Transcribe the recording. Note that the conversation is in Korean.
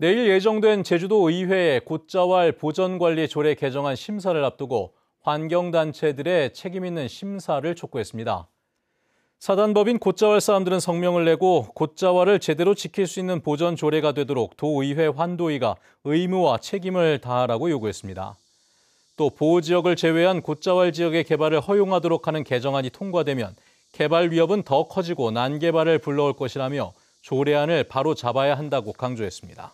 내일 예정된 제주도 의회의 곶자왈 보전관리 조례 개정안 심사를 앞두고 환경단체들의 책임 있는 심사를 촉구했습니다. 사단법인 곶자왈 사람들은 성명을 내고 곶자왈을 제대로 지킬 수 있는 보전 조례가 되도록 도의회 환도위가 의무와 책임을 다하라고 요구했습니다. 또 보호지역을 제외한 곶자왈 지역의 개발을 허용하도록 하는 개정안이 통과되면 개발 위협은 더 커지고 난개발을 불러올 것이라며 조례안을 바로 잡아야 한다고 강조했습니다.